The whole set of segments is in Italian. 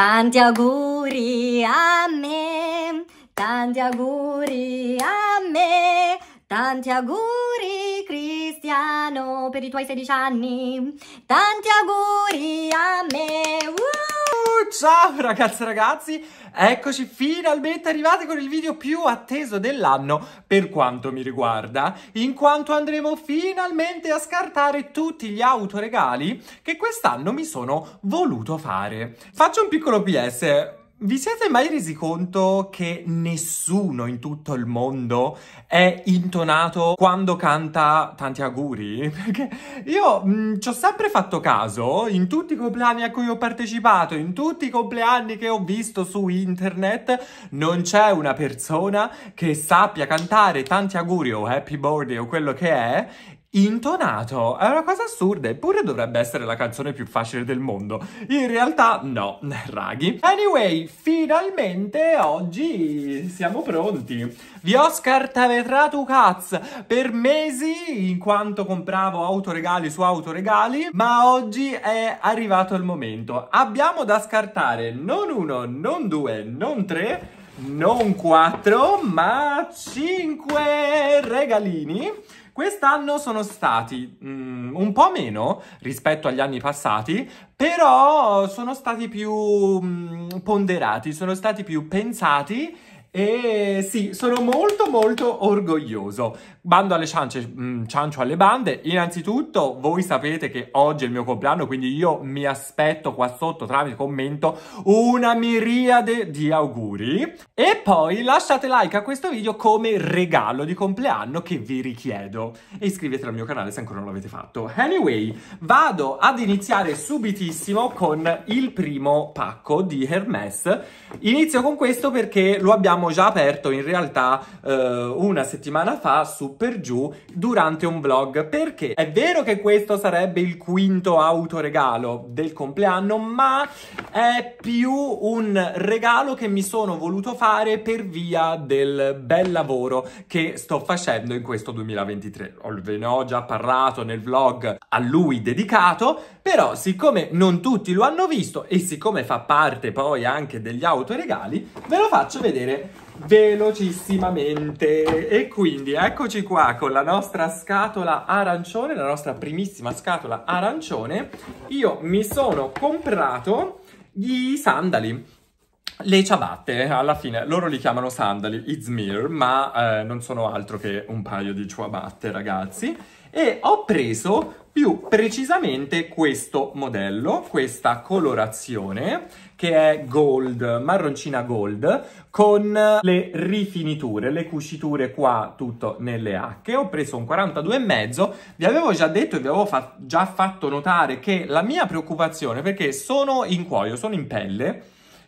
Tanti auguri a me, tanti auguri a me, tanti auguri Cristiano per i tuoi 16 anni. Tanti auguri a me. Uh! Ciao ragazze e ragazzi, eccoci finalmente arrivati con il video più atteso dell'anno per quanto mi riguarda, in quanto andremo finalmente a scartare tutti gli autoregali che quest'anno mi sono voluto fare. Faccio un piccolo PS, vi siete mai resi conto che nessuno in tutto il mondo è intonato quando canta tanti auguri? Perché io mm, ci ho sempre fatto caso, in tutti i compleanni a cui ho partecipato, in tutti i compleanni che ho visto su internet, non c'è una persona che sappia cantare tanti auguri o happy birthday o quello che è Intonato! È una cosa assurda, eppure dovrebbe essere la canzone più facile del mondo. In realtà no, raghi. Anyway, finalmente oggi siamo pronti. Vi ho scartavetrato cazzo per mesi in quanto compravo autoregali su autoregali, ma oggi è arrivato il momento. Abbiamo da scartare non uno, non due, non tre, non quattro, ma cinque regalini Quest'anno sono stati mm, un po' meno rispetto agli anni passati, però sono stati più mm, ponderati, sono stati più pensati e sì, sono molto molto orgoglioso. Bando alle ciance, mh, mm, ciancio alle bande. Innanzitutto voi sapete che oggi è il mio compleanno, quindi io mi aspetto qua sotto tramite commento una miriade di auguri. E poi lasciate like a questo video come regalo di compleanno che vi richiedo. E iscrivetevi al mio canale se ancora non l'avete fatto. Anyway, vado ad iniziare subitissimo con il primo pacco di Hermes. Inizio con questo perché lo abbiamo abbiamo già aperto in realtà eh, una settimana fa su per giù durante un vlog perché è vero che questo sarebbe il quinto autoregalo del compleanno ma è più un regalo che mi sono voluto fare per via del bel lavoro che sto facendo in questo 2023 ve ne ho già parlato nel vlog a lui dedicato però siccome non tutti lo hanno visto e siccome fa parte poi anche degli autoregali ve lo faccio vedere velocissimamente e quindi eccoci qua con la nostra scatola arancione la nostra primissima scatola arancione io mi sono comprato gli sandali le ciabatte, alla fine, loro li chiamano sandali, Izmir, ma eh, non sono altro che un paio di ciabatte, ragazzi. E ho preso più precisamente questo modello, questa colorazione che è gold, marroncina gold, con le rifiniture, le cuciture qua tutto nelle H. Ho preso un 42,5, vi avevo già detto e vi avevo fa già fatto notare che la mia preoccupazione, perché sono in cuoio, sono in pelle,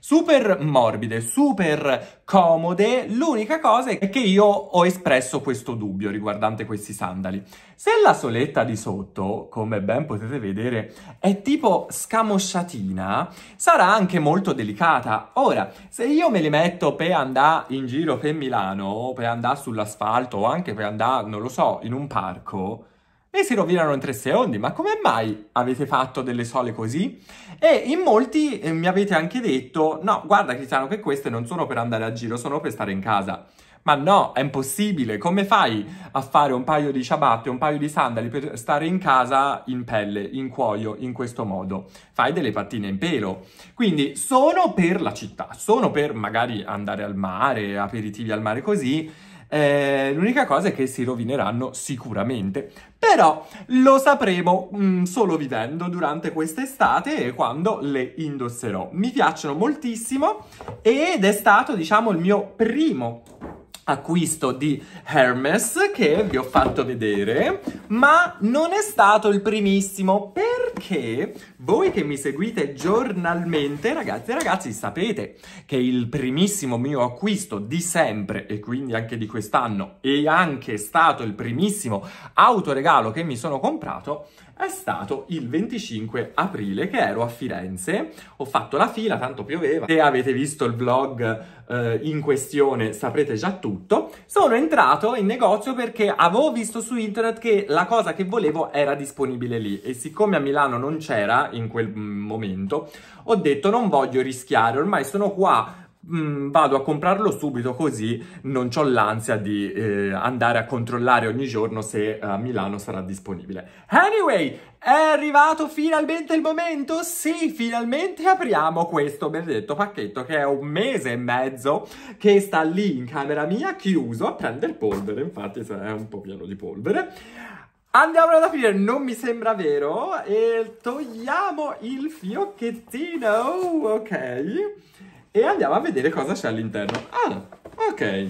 super morbide, super comode. L'unica cosa è che io ho espresso questo dubbio riguardante questi sandali. Se la soletta di sotto, come ben potete vedere, è tipo scamosciatina, sarà anche molto delicata. Ora, se io me li metto per andare in giro per Milano, per andare sull'asfalto o anche per andare, non lo so, in un parco, e si rovinano in tre secondi. Ma come mai avete fatto delle sole così? E in molti eh, mi avete anche detto, no, guarda Cristiano che queste non sono per andare a giro, sono per stare in casa. Ma no, è impossibile. Come fai a fare un paio di ciabatte, un paio di sandali per stare in casa in pelle, in cuoio, in questo modo? Fai delle pattine in pelo. Quindi sono per la città, sono per magari andare al mare, aperitivi al mare così, eh, l'unica cosa è che si rovineranno sicuramente. Però lo sapremo mh, mm, solo vivendo durante quest'estate e quando le indosserò. Mi piacciono moltissimo ed è stato, diciamo, il mio primo acquisto di Hermes che vi ho fatto vedere, ma non è stato il primissimo perché voi che mi seguite giornalmente, ragazzi e ragazzi, sapete che il primissimo mio acquisto di sempre e quindi anche di quest'anno e anche stato il primissimo autoregalo che mi sono comprato è stato il 25 aprile che ero a Firenze, ho fatto la fila, tanto pioveva, se avete visto il vlog eh, in questione saprete già tutto, sono entrato in negozio perché avevo visto su internet che la cosa che volevo era disponibile lì e siccome a Milano non c'era in quel mm, momento, ho detto non voglio rischiare, ormai sono qua Mm, vado a comprarlo subito così non ho l'ansia di eh, andare a controllare ogni giorno se eh, a Milano sarà disponibile. Anyway, è arrivato finalmente il momento? Sì, finalmente apriamo questo benedetto pacchetto che è un mese e mezzo che sta lì in camera mia chiuso a prendere polvere, infatti è un po' pieno di polvere. Andiamo ad aprire, non mi sembra vero, e togliamo il fiocchettino, ok? e andiamo a vedere cosa c'è all'interno. Ah, ok.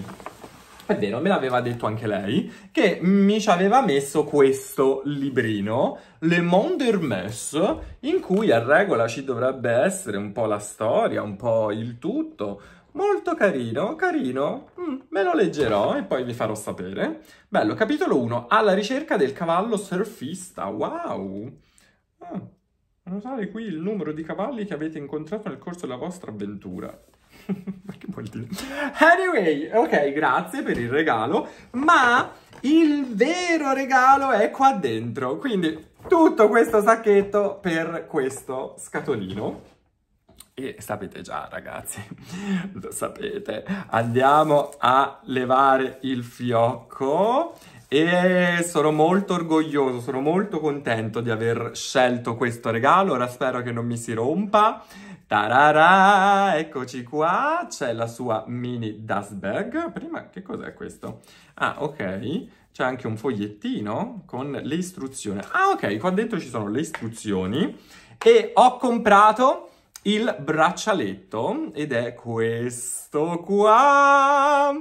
È vero, me l'aveva detto anche lei, che mi ci aveva messo questo librino, Le Monde Hermès, in cui a regola ci dovrebbe essere un po' la storia, un po' il tutto. Molto carino, carino. Mm, me lo leggerò e poi vi farò sapere. Bello, capitolo 1. Alla ricerca del cavallo surfista. Wow! Ah. Notare qui il numero di cavalli che avete incontrato nel corso della vostra avventura. ma che vuol dire? Anyway, ok, grazie per il regalo, ma il vero regalo è qua dentro. Quindi tutto questo sacchetto per questo scatolino. E sapete già, ragazzi, lo sapete. Andiamo a levare il fiocco e sono molto orgoglioso, sono molto contento di aver scelto questo regalo, ora spero che non mi si rompa. Tarara, eccoci qua, c'è la sua mini dust bag. Prima, che cos'è questo? Ah, ok, c'è anche un fogliettino con le istruzioni. Ah, ok, qua dentro ci sono le istruzioni e ho comprato il braccialetto ed è questo qua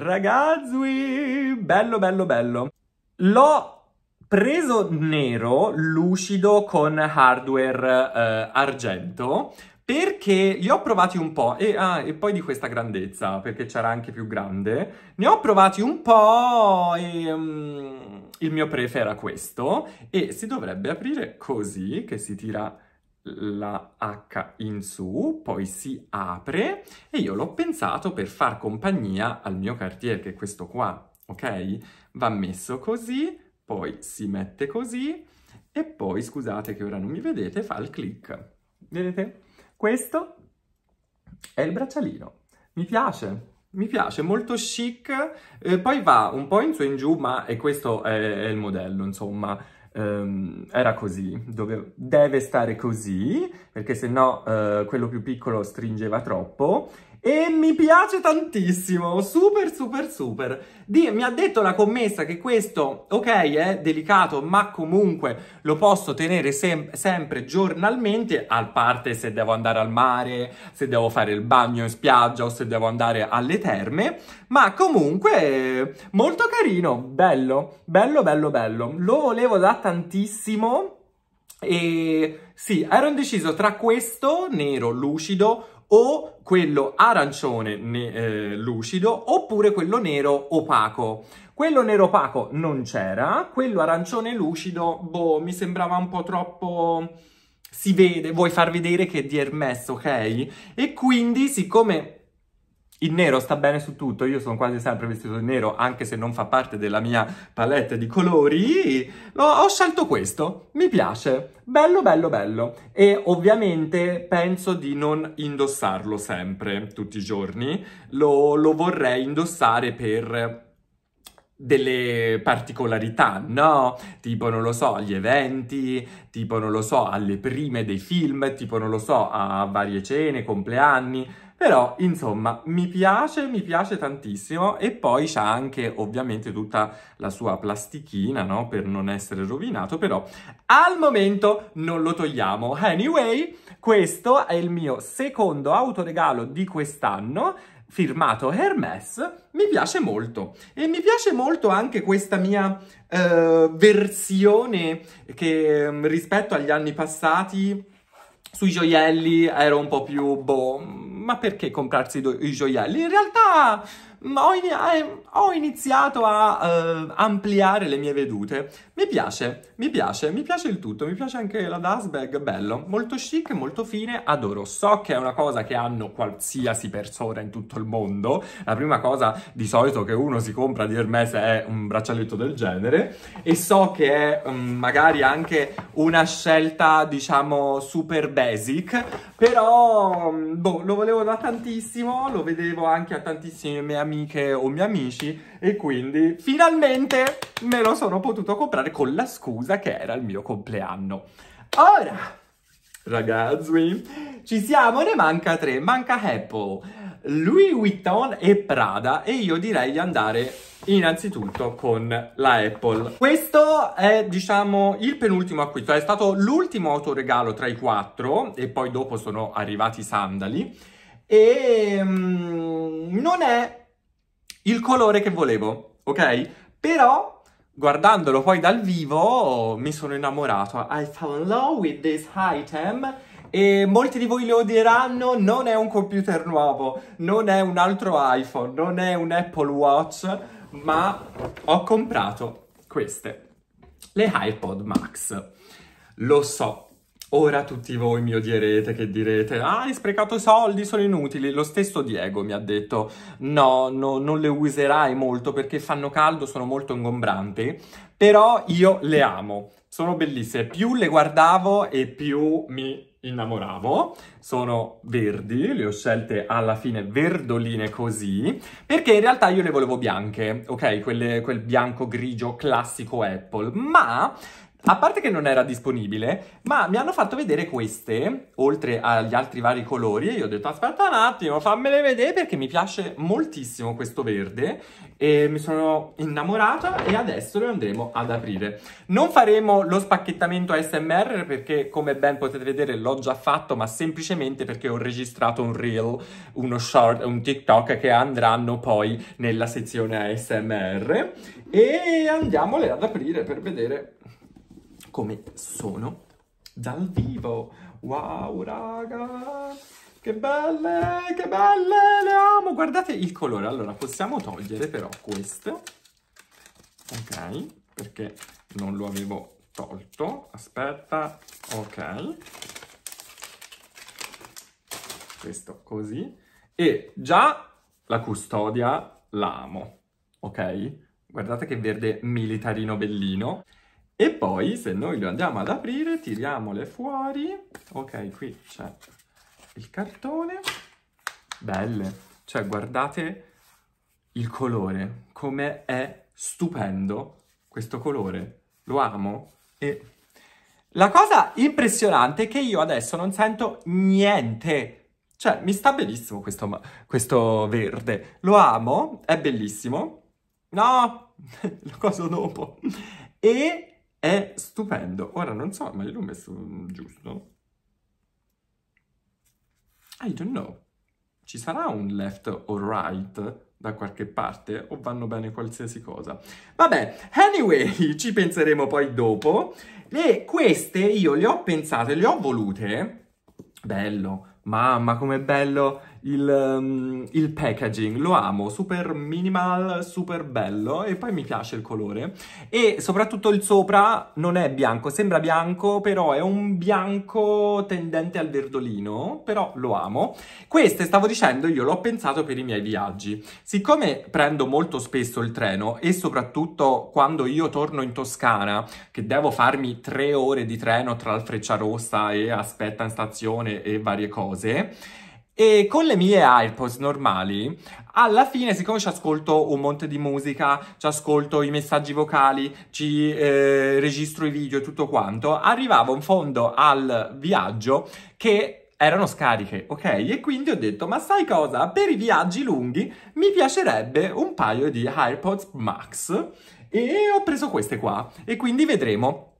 Ragazzi, bello, bello, bello. L'ho preso nero, lucido, con hardware eh, argento, perché li ho provati un po', e, ah, e poi di questa grandezza, perché c'era anche più grande, ne ho provati un po' e um, il mio prefe era questo, e si dovrebbe aprire così, che si tira la H in su, poi si apre e io l'ho pensato per far compagnia al mio cartier, che è questo qua, ok? Va messo così, poi si mette così e poi, scusate che ora non mi vedete, fa il click. Vedete? Questo è il braccialino. Mi piace, mi piace, molto chic, eh, poi va un po' in su e in giù, ma è questo è, è il modello, insomma um, era così, dove deve stare così, perché se no uh, eh, quello più piccolo stringeva troppo e mi piace tantissimo, super super super. Di, mi ha detto la commessa che questo, ok, è delicato, ma comunque lo posso tenere sem sempre giornalmente, a parte se devo andare al mare, se devo fare il bagno in spiaggia o se devo andare alle terme, ma comunque molto carino, bello, bello bello bello. Lo volevo da tantissimo e sì, ero indeciso tra questo nero lucido o quello arancione ne- eh, lucido oppure quello nero opaco. Quello nero opaco non c'era, quello arancione lucido, boh, mi sembrava un po' troppo... Si vede, vuoi far vedere che è di Hermes, ok? E quindi, siccome il nero sta bene su tutto, io sono quasi sempre vestito di nero, anche se non fa parte della mia palette di colori. No, ho scelto questo, mi piace, bello bello bello. E ovviamente penso di non indossarlo sempre, tutti i giorni. Lo, lo vorrei indossare per delle particolarità, no? Tipo, non lo so, agli eventi, tipo, non lo so, alle prime dei film, tipo, non lo so, a varie cene, compleanni però, insomma, mi piace, mi piace tantissimo e poi c'ha anche ovviamente tutta la sua plastichina, no? Per non essere rovinato, però al momento non lo togliamo. Anyway, questo è il mio secondo autoregalo di quest'anno firmato Hermes, mi piace molto. E mi piace molto anche questa mia eh, versione che mm, rispetto agli anni passati sui gioielli ero un po' più boh, ma perché comprarsi i gioielli? In realtà ho, in eh, ho iniziato a uh, ampliare le mie vedute. Mi piace, mi piace, mi piace il tutto, mi piace anche la dust bag, bello, molto chic, molto fine, adoro. So che è una cosa che hanno qualsiasi persona in tutto il mondo, la prima cosa di solito che uno si compra di Hermes è un braccialetto del genere e so che è um, magari anche una scelta diciamo super basic, però mm, boh, lo volevo da tantissimo, lo vedevo anche a tantissimi miei amici amiche o miei amici e quindi finalmente me lo sono potuto comprare con la scusa che era il mio compleanno. Ora, ragazzi, ci siamo, ne manca tre, manca Apple. Louis Vuitton e Prada e io direi di andare innanzitutto con la Apple. Questo è diciamo il penultimo acquisto, è stato l'ultimo autoregalo tra i quattro e poi dopo sono arrivati i sandali e mm, non è il colore che volevo, ok? Però guardandolo poi dal vivo mi sono innamorato. I fell in love with this item. E molti di voi lo diranno, non è un computer nuovo, non è un altro iPhone, non è un Apple Watch, ma ho comprato queste, le iPod Max. Lo so, Ora tutti voi mi odierete che direte Ah, hai sprecato i soldi, sono inutili. Lo stesso Diego mi ha detto no, no, non le userai molto perché fanno caldo, sono molto ingombranti, però io le amo. Sono bellissime. Più le guardavo e più mi innamoravo. Sono verdi, le ho scelte alla fine verdoline così, perché in realtà io le volevo bianche, ok? Quelle, quel bianco grigio classico Apple, ma a parte che non era disponibile, ma mi hanno fatto vedere queste, oltre agli altri vari colori, e io ho detto aspetta un attimo, fammele vedere perché mi piace moltissimo questo verde, e mi sono innamorata e adesso le andremo ad aprire. Non faremo lo spacchettamento ASMR perché come ben potete vedere l'ho già fatto, ma semplicemente perché ho registrato un reel, uno short, un TikTok che andranno poi nella sezione ASMR. E andiamole ad aprire per vedere come sono dal vivo. Wow, raga! Che belle, che belle, le amo! Guardate il colore. Allora, possiamo togliere però questo. Ok, perché non lo avevo tolto. Aspetta, ok. Questo così. E già la custodia l'amo, ok? Guardate che verde militarino bellino. E poi se noi lo andiamo ad aprire, tiriamole fuori. Ok, qui c'è il cartone. Belle. Cioè, guardate il colore, come è stupendo questo colore. Lo amo. E la cosa impressionante è che io adesso non sento niente. Cioè, mi sta benissimo questo, questo verde. Lo amo, è bellissimo. No, lo coso dopo. E è stupendo. Ora non so, ma io l'ho messo giusto? I don't know. Ci sarà un left or right? da qualche parte o vanno bene qualsiasi cosa. Vabbè, anyway, ci penseremo poi dopo. E queste io le ho pensate, le ho volute. Bello, mamma com'è bello il, um, il, packaging, lo amo, super minimal, super bello e poi mi piace il colore e soprattutto il sopra non è bianco, sembra bianco però è un bianco tendente al verdolino, però lo amo. Queste stavo dicendo io l'ho pensato per i miei viaggi, siccome prendo molto spesso il treno e soprattutto quando io torno in Toscana che devo farmi tre ore di treno tra il Frecciarossa e aspetta in stazione e varie cose e con le mie AirPods normali, alla fine, siccome ci ascolto un monte di musica, ci ascolto i messaggi vocali, ci eh, registro i video e tutto quanto, arrivavo in fondo al viaggio che erano scariche, ok? E quindi ho detto, ma sai cosa? Per i viaggi lunghi mi piacerebbe un paio di AirPods Max e ho preso queste qua e quindi vedremo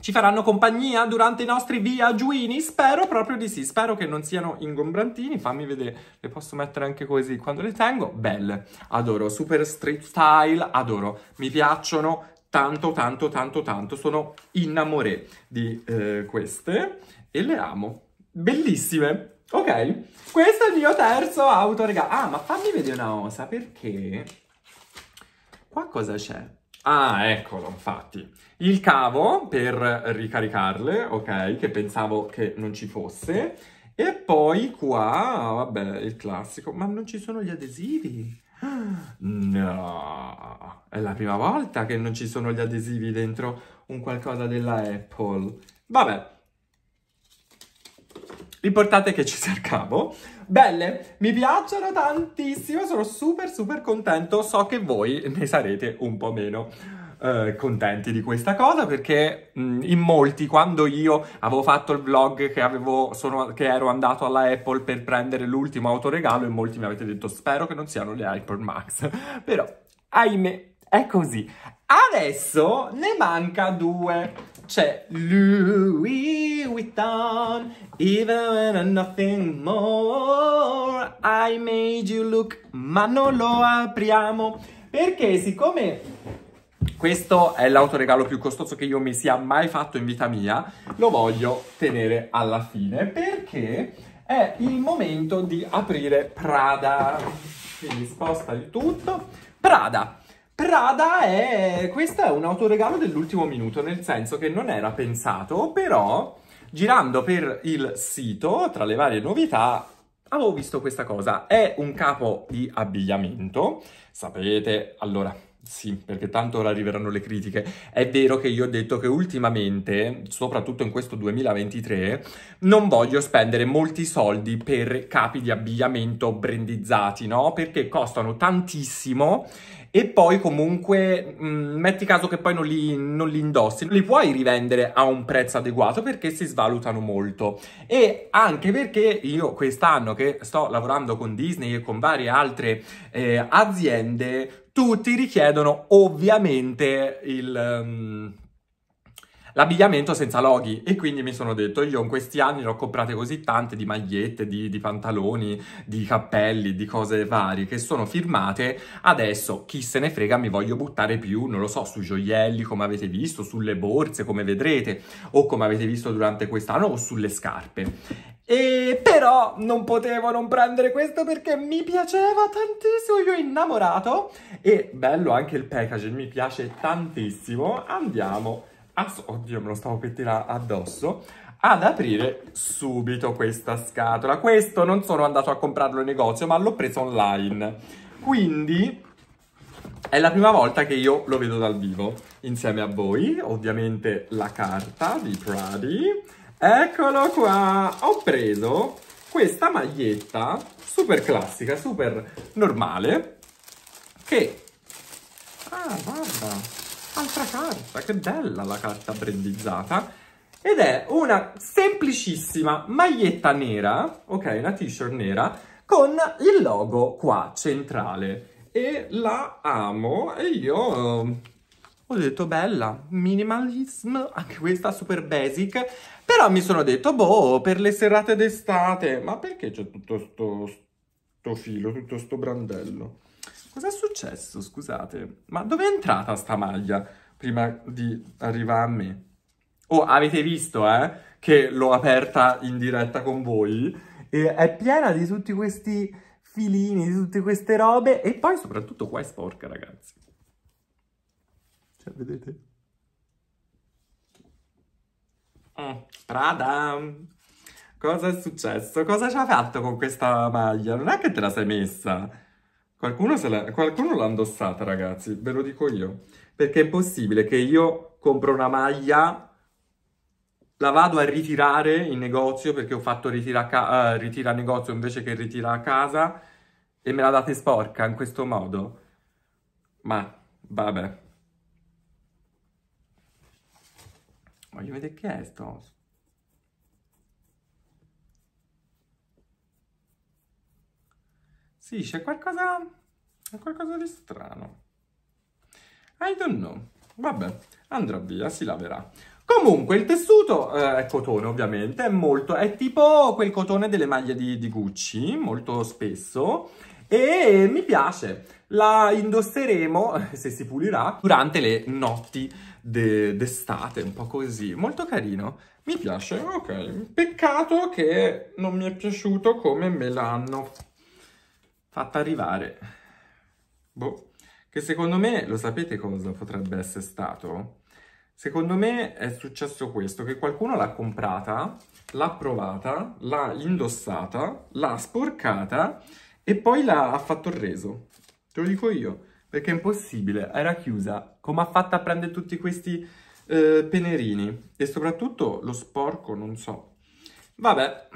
ci faranno compagnia durante i nostri viaggiuini? Spero proprio di sì, spero che non siano ingombrantini, fammi vedere, le posso mettere anche così quando le tengo, belle, adoro, super street style, adoro, mi piacciono tanto tanto tanto tanto, sono innamoré di eh, queste e le amo, bellissime, ok, questo è il mio terzo auto, raga, ah ma fammi vedere una cosa, perché qua cosa c'è? Ah, eccolo, infatti. Il cavo per ricaricarle, ok, che pensavo che non ci fosse. E poi qua, vabbè, il classico, ma non ci sono gli adesivi? No, è la prima volta che non ci sono gli adesivi dentro un qualcosa della Apple. Vabbè, L'importante è che ci cercavo. Belle, mi piacciono tantissimo, sono super super contento, so che voi ne sarete un po' meno eh, contenti di questa cosa perché mh, mm, in molti quando io avevo fatto il vlog che, avevo, sono, che ero andato alla Apple per prendere l'ultimo autoregalo in molti mi avete detto spero che non siano le Apple Max, però ahimè è così. Adesso ne manca due c'è Louis Vuitton, even when I'm nothing more, I made you look, ma non lo apriamo, perché siccome questo è l'autoregalo più costoso che io mi sia mai fatto in vita mia, lo voglio tenere alla fine, perché è il momento di aprire Prada, quindi sposta il tutto, Prada, Prada è... questo è un autoregalo dell'ultimo minuto, nel senso che non era pensato, però girando per il sito, tra le varie novità, avevo visto questa cosa. È un capo di abbigliamento, sapete, allora... Sì, perché tanto ora arriveranno le critiche. È vero che io ho detto che ultimamente, soprattutto in questo 2023, non voglio spendere molti soldi per capi di abbigliamento brandizzati, no? Perché costano tantissimo e poi comunque mh, mm, metti caso che poi non li, non li indossi, li puoi rivendere a un prezzo adeguato perché si svalutano molto e anche perché io quest'anno che sto lavorando con Disney e con varie altre eh, aziende, tutti richiedono ovviamente il... Um, l'abbigliamento senza loghi e quindi mi sono detto io in questi anni ne ho comprate così tante di magliette, di, di pantaloni, di cappelli, di cose varie che sono firmate, adesso chi se ne frega mi voglio buttare più, non lo so, sui gioielli come avete visto, sulle borse come vedrete o come avete visto durante quest'anno o sulle scarpe. E però non potevo non prendere questo perché mi piaceva tantissimo, io ho innamorato e bello anche il packaging, mi piace tantissimo. Andiamo oddio me lo stavo pettinando addosso, ad aprire subito questa scatola. Questo non sono andato a comprarlo in negozio, ma l'ho preso online. Quindi è la prima volta che io lo vedo dal vivo, insieme a voi. Ovviamente la carta di Pradi. Eccolo qua! Ho preso questa maglietta super classica, super normale, che... Ah, guarda! altra carta, che bella la carta brandizzata. Ed è una semplicissima maglietta nera, ok, una t-shirt nera, con il logo qua centrale. E la amo e io eh, ho detto bella, minimalism, anche questa super basic, però mi sono detto boh, per le serate d'estate, ma perché c'è tutto sto, sto filo, tutto sto brandello? Cos'è successo, scusate? Ma dove è entrata sta maglia prima di arrivare a me? Oh, avete visto, eh, che l'ho aperta in diretta con voi? E è piena di tutti questi filini, di tutte queste robe. E poi soprattutto qua è sporca, ragazzi. Cioè, vedete? Mm, Prada, cosa è successo? Cosa ci ha fatto con questa maglia? Non è che te la sei messa? Qualcuno, la, qualcuno l'ha indossata, ragazzi, ve lo dico io. Perché è possibile che io compro una maglia, la vado a ritirare in negozio perché ho fatto ritira, ca- uh, ritira a negozio invece che ritira a casa e me la date sporca in questo modo. Ma, vabbè. Voglio vedere che è sto. Sì, c'è qualcosa, qualcosa di strano. I don't know. Vabbè, andrà via, si laverà. Comunque, il tessuto eh, è cotone, ovviamente, è molto... è tipo quel cotone delle maglie di, di Gucci, molto spesso, e mi piace. La indosseremo, se si pulirà, durante le notti d'estate, de un po' così. Molto carino. Mi piace, ok. Peccato che non mi è piaciuto come me l'hanno fatta arrivare. Boh, che secondo me, lo sapete cosa potrebbe essere stato? Secondo me è successo questo, che qualcuno l'ha comprata, l'ha provata, l'ha indossata, l'ha sporcata e poi l'ha fatto il reso. Te lo dico io, perché è impossibile, era chiusa. Come ha fatto a prendere tutti questi eh, penerini? E soprattutto lo sporco, non so. Vabbè...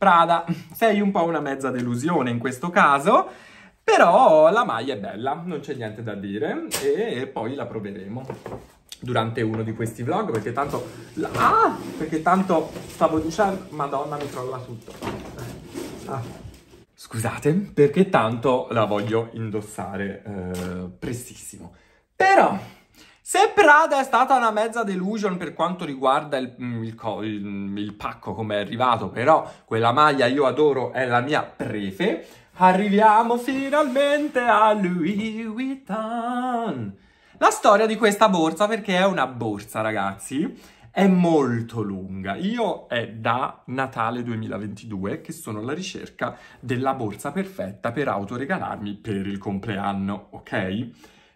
Prada, sei un po' una mezza delusione in questo caso, però la maglia è bella, non c'è niente da dire e poi la proveremo durante uno di questi vlog perché tanto... Ah! Perché tanto stavo dicendo... Madonna mi crolla tutto. Ah. Scusate, perché tanto la voglio indossare eh, prestissimo. Però se Prada è stata una mezza delusion per quanto riguarda il, mm, il, il, mm, il pacco come è arrivato, però quella maglia io adoro, è la mia prefe. Arriviamo finalmente a Louis Vuitton. La storia di questa borsa, perché è una borsa ragazzi, è molto lunga. Io è da Natale 2022 che sono alla ricerca della borsa perfetta per autoregalarmi per il compleanno, ok?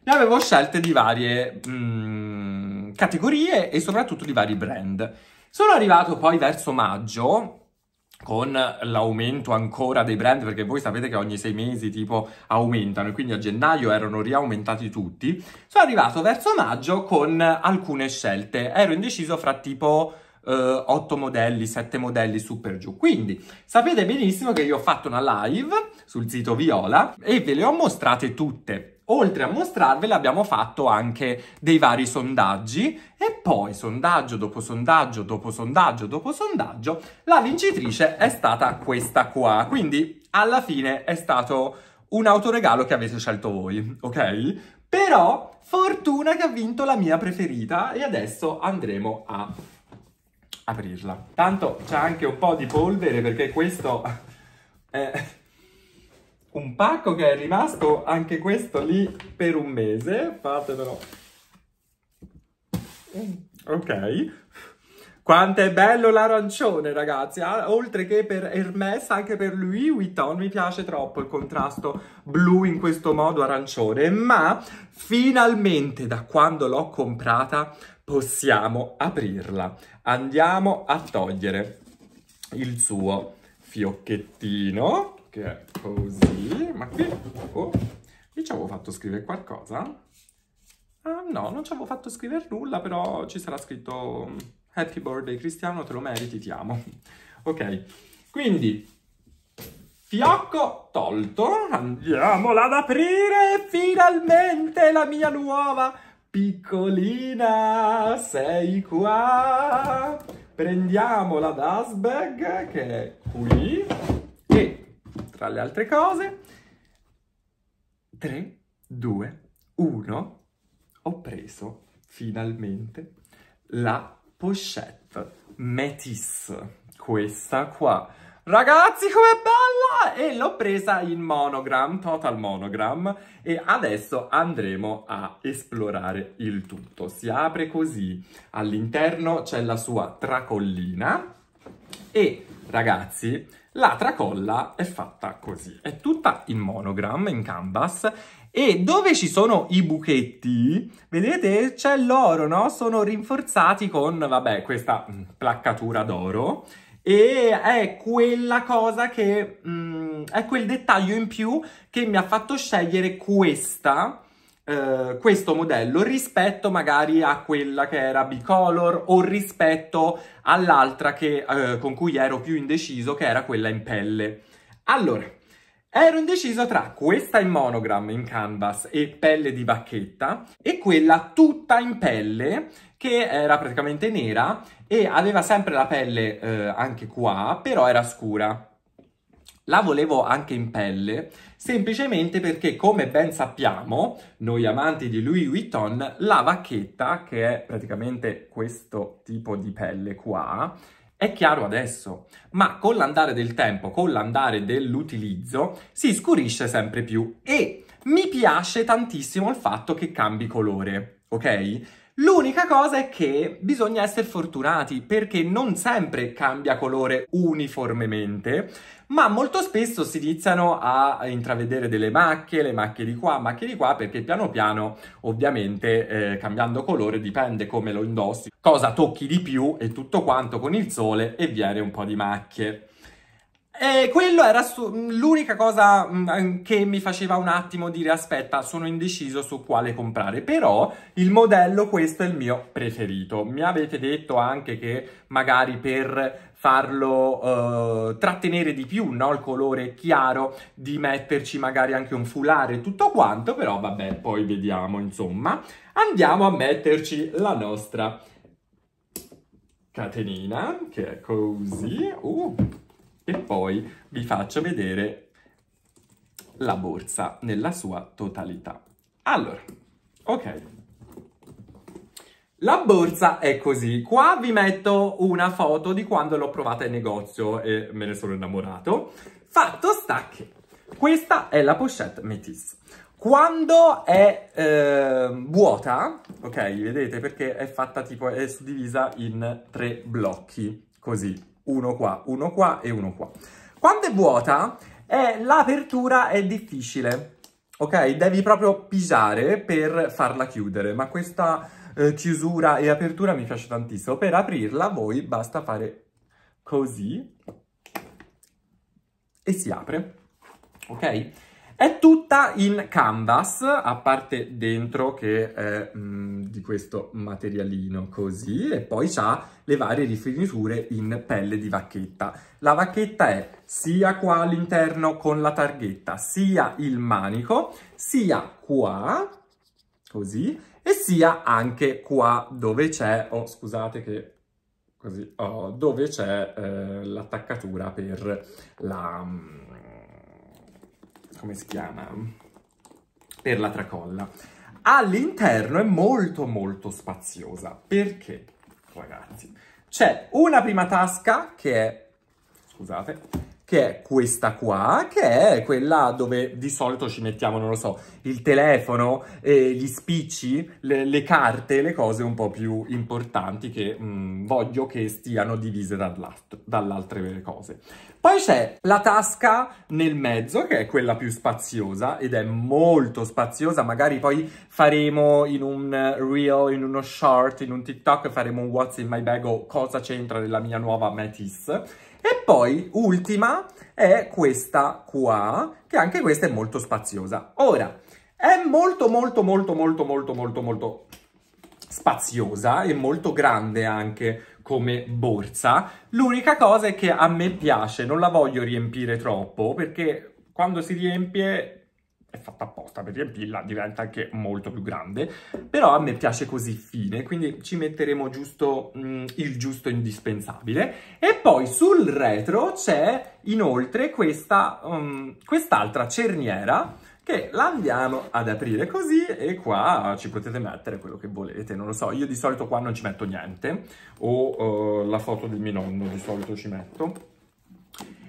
Ne avevo scelte di varie mm, categorie e soprattutto di vari brand. Sono arrivato poi verso maggio con l'aumento ancora dei brand, perché voi sapete che ogni sei mesi tipo aumentano, e quindi a gennaio erano riaumentati tutti, sono arrivato verso maggio con alcune scelte. Ero indeciso fra tipo eh, 8 modelli, 7 modelli super giù. Quindi sapete benissimo che io ho fatto una live sul sito Viola e ve le ho mostrate tutte oltre a mostrarvele abbiamo fatto anche dei vari sondaggi e poi sondaggio dopo sondaggio dopo sondaggio dopo sondaggio la vincitrice è stata questa qua. Quindi alla fine è stato un autoregalo che avete scelto voi, ok? Però fortuna che ha vinto la mia preferita e adesso andremo a aprirla. Tanto c'è anche un po' di polvere perché questo... è un pacco che è rimasto anche questo lì per un mese, fatevelo. Ok. Quanto è bello l'arancione, ragazzi! Ah, oltre che per Hermès, anche per Louis Vuitton mi piace troppo il contrasto blu in questo modo arancione. Ma finalmente, da quando l'ho comprata, possiamo aprirla. Andiamo a togliere il suo fiocchettino che è così, ma qui, oh, qui ci avevo fatto scrivere qualcosa. Ah no, non ci avevo fatto scrivere nulla, però ci sarà scritto mm, Happy Birthday Cristiano, te lo meriti, ti amo. ok, quindi fiocco tolto, andiamola ad aprire finalmente la mia nuova piccolina, sei qua. Prendiamo la dustbag che è qui, tra le altre cose. 3, 2, 1. Ho preso finalmente la pochette Matisse. Questa qua. Ragazzi, com'è bella! E l'ho presa in monogram, total monogram, e adesso andremo a esplorare il tutto. Si apre così. All'interno c'è la sua tracollina e, ragazzi, la tracolla è fatta così, è tutta in monogram, in canvas, e dove ci sono i buchetti, vedete, c'è l'oro, no? Sono rinforzati con, vabbè, questa mm, placcatura d'oro, e è quella cosa che, mm, è quel dettaglio in più che mi ha fatto scegliere questa, eh, questo modello rispetto magari a quella che era bicolor o rispetto all'altra che, eh, con cui ero più indeciso che era quella in pelle. Allora, ero indeciso tra questa in monogram in canvas e pelle di bacchetta e quella tutta in pelle che era praticamente nera e aveva sempre la pelle eh, anche qua però era scura. La volevo anche in pelle semplicemente perché, come ben sappiamo, noi amanti di Louis Vuitton, la vacchetta, che è praticamente questo tipo di pelle qua, è chiaro adesso, ma con l'andare del tempo, con l'andare dell'utilizzo, si scurisce sempre più e mi piace tantissimo il fatto che cambi colore, ok? L'unica cosa è che bisogna essere fortunati perché non sempre cambia colore uniformemente, ma molto spesso si iniziano a intravedere delle macchie, le macchie di qua, macchie di qua, perché piano piano ovviamente eh, cambiando colore dipende come lo indossi, cosa tocchi di più e tutto quanto con il sole e viene un po' di macchie. E eh, quello era mm, l'unica cosa mm, eh, che mi faceva un attimo dire aspetta, sono indeciso su quale comprare, però il modello questo è il mio preferito. Mi avete detto anche che magari per farlo eh, trattenere di più, no? Il colore chiaro, di metterci magari anche un foulare e tutto quanto, però vabbè, poi vediamo, insomma. Andiamo a metterci la nostra catenina, che è così. Uh e poi vi faccio vedere la borsa nella sua totalità. Allora, ok. La borsa è così. Qua vi metto una foto di quando l'ho provata in negozio e me ne sono innamorato. Fatto sta che questa è la pochette Métis. Quando è eh, vuota, ok, vedete perché è fatta tipo, è suddivisa in tre blocchi, così, uno qua, uno qua e uno qua. Quando è vuota, eh, l'apertura è difficile, ok? Devi proprio pisare per farla chiudere, ma questa eh, chiusura e apertura mi piace tantissimo. Per aprirla voi basta fare così e si apre, ok? È tutta in canvas, a parte dentro che è mh, mm, di questo materialino così, e poi ha le varie rifiniture in pelle di vacchetta. La vacchetta è sia qua all'interno con la targhetta, sia il manico, sia qua, così, e sia anche qua dove c'è, oh scusate che così, oh, dove c'è eh, l'attaccatura per la mm, come si chiama? Per la tracolla. All'interno è molto molto spaziosa, perché, ragazzi, c'è una prima tasca che è, scusate, che è questa qua, che è quella dove di solito ci mettiamo, non lo so, il telefono, eh, gli spicci, le, le, carte, le cose un po' più importanti che mh, mm, voglio che stiano divise dall'altre dall cose. Poi c'è la tasca nel mezzo, che è quella più spaziosa, ed è molto spaziosa, magari poi faremo in un reel, in uno short, in un TikTok, faremo un what's in my bag o cosa c'entra nella mia nuova Matisse, e poi, ultima, è questa qua, che anche questa è molto spaziosa. Ora, è molto molto molto molto molto molto molto spaziosa e molto grande anche come borsa. L'unica cosa è che a me piace, non la voglio riempire troppo perché quando si riempie è fatta apposta per riempirla, diventa anche molto più grande, però a me piace così fine, quindi ci metteremo giusto mh, mm, il giusto indispensabile. E poi sul retro c'è inoltre questa um, quest'altra cerniera che la andiamo ad aprire così e qua ci potete mettere quello che volete, non lo so, io di solito qua non ci metto niente, o uh, la foto del mio nonno di solito ci metto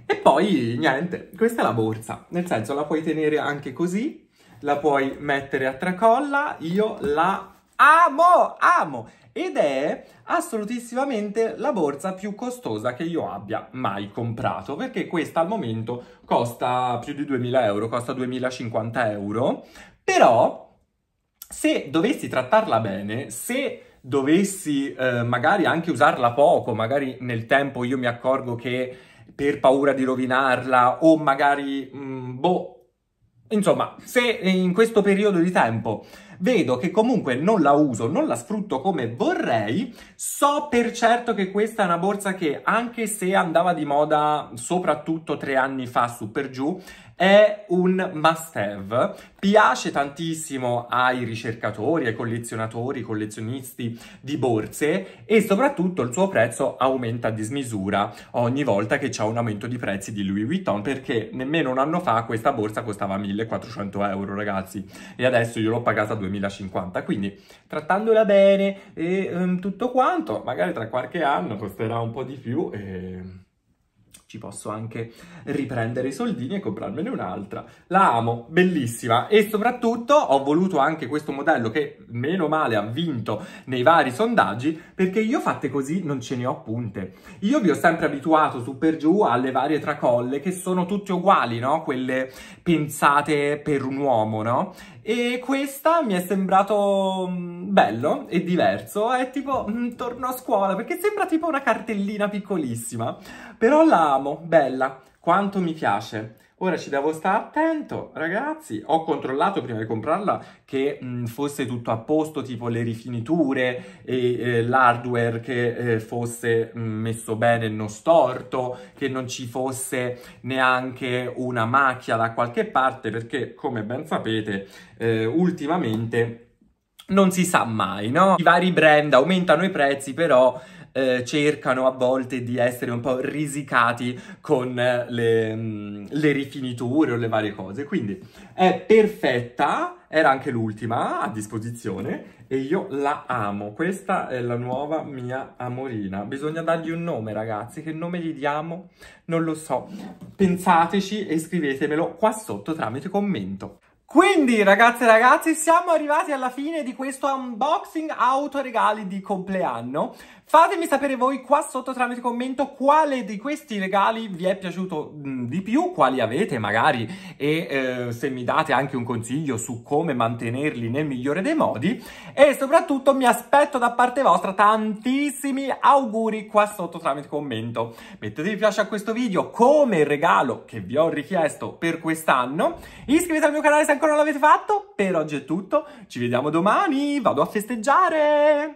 e poi niente, questa è la borsa, nel senso la puoi tenere anche così, la puoi mettere a tracolla, io la amo, amo! Ed è assolutissimamente la borsa più costosa che io abbia mai comprato, perché questa al momento costa più di 2000 euro, costa 2050 euro, però se dovessi trattarla bene, se dovessi eh, magari anche usarla poco, magari nel tempo io mi accorgo che per paura di rovinarla o magari, mh, mm, boh, Insomma, se in questo periodo di tempo vedo che comunque non la uso, non la sfrutto come vorrei, so per certo che questa è una borsa che anche se andava di moda soprattutto tre anni fa su per giù, è un must have, piace tantissimo ai ricercatori, ai collezionatori, collezionisti di borse e soprattutto il suo prezzo aumenta a dismisura ogni volta che c'è un aumento di prezzi di Louis Vuitton perché nemmeno un anno fa questa borsa costava 1400 euro ragazzi e adesso io l'ho pagata 2050 quindi trattandola bene e um, tutto quanto magari tra qualche anno costerà un po' di più e ci posso anche riprendere i soldini e comprarmene un'altra. La amo, bellissima e soprattutto ho voluto anche questo modello che meno male ha vinto nei vari sondaggi perché io fatte così non ce ne ho punte. Io vi ho sempre abituato su per giù alle varie tracolle che sono tutte uguali, no? Quelle pensate per un uomo, no? E questa mi è sembrato mm, bello e diverso, è tipo mm, torno a scuola perché sembra tipo una cartellina piccolissima. Però la amo, bella, quanto mi piace. Ora ci devo stare attento, ragazzi. Ho controllato prima di comprarla che mh, mm, fosse tutto a posto, tipo le rifiniture e eh, l'hardware che eh, fosse mh, mm, messo bene e non storto, che non ci fosse neanche una macchia da qualche parte, perché come ben sapete, eh, ultimamente non si sa mai, no? I vari brand aumentano i prezzi, però eh, cercano a volte di essere un po' risicati con eh, le, mm, le rifiniture o le varie cose. Quindi è perfetta, era anche l'ultima a disposizione e io la amo. Questa è la nuova mia amorina. Bisogna dargli un nome, ragazzi. Che nome gli diamo? Non lo so. Pensateci e scrivetemelo qua sotto tramite commento. Quindi ragazze e ragazzi siamo arrivati alla fine di questo unboxing autoregali di compleanno Fatemi sapere voi qua sotto tramite commento quale di questi regali vi è piaciuto mm, di più, quali avete magari e eh, se mi date anche un consiglio su come mantenerli nel migliore dei modi e soprattutto mi aspetto da parte vostra tantissimi auguri qua sotto tramite commento. Mettete mi piace a questo video come regalo che vi ho richiesto per quest'anno, iscrivetevi al mio canale se ancora non l'avete fatto, per oggi è tutto, ci vediamo domani, vado a festeggiare!